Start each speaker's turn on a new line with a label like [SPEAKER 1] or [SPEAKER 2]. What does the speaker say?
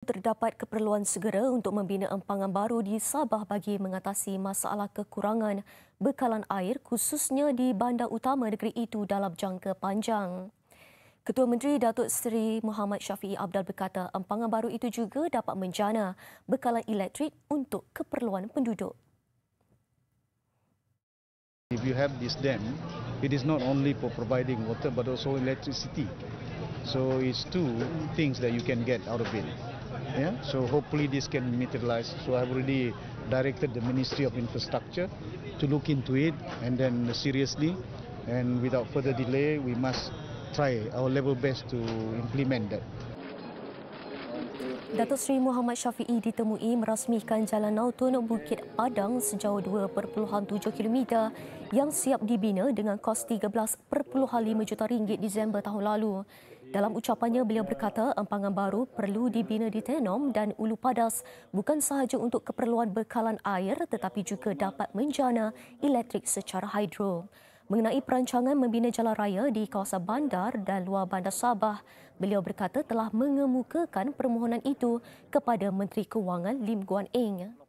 [SPEAKER 1] terdapat keperluan segera untuk membina empangan baru di Sabah bagi mengatasi masalah kekurangan bekalan air khususnya di bandar utama negeri itu dalam jangka panjang. Ketua Menteri Datuk Seri Muhammad Syafiee Abdul berkata empangan baru itu juga dapat menjana bekalan elektrik untuk keperluan penduduk.
[SPEAKER 2] If you have this dam, it is not only for providing water but also electricity. So it's two things that you can get out of it. Yeah? So hopefully this can be materialize. So I've already directed the Ministry of Infrastructure to look into it and then seriously and without further delay we must try our level best to implement that.
[SPEAKER 1] Datuk Seri Muhammad Syafi'i ditemui merasmikan Jalan Nautun Bukit Padang sejauh 2.7 km yang siap dibina dengan kos 45 juta ringgit Disember tahun lalu. Dalam ucapannya, beliau berkata empangan baru perlu dibina di Tenom dan Ulu Padas bukan sahaja untuk keperluan bekalan air tetapi juga dapat menjana elektrik secara hidro. Mengenai perancangan membina jalan raya di kawasan bandar dan luar bandar Sabah, beliau berkata telah mengemukakan permohonan itu kepada Menteri Kewangan Lim Guan Eng.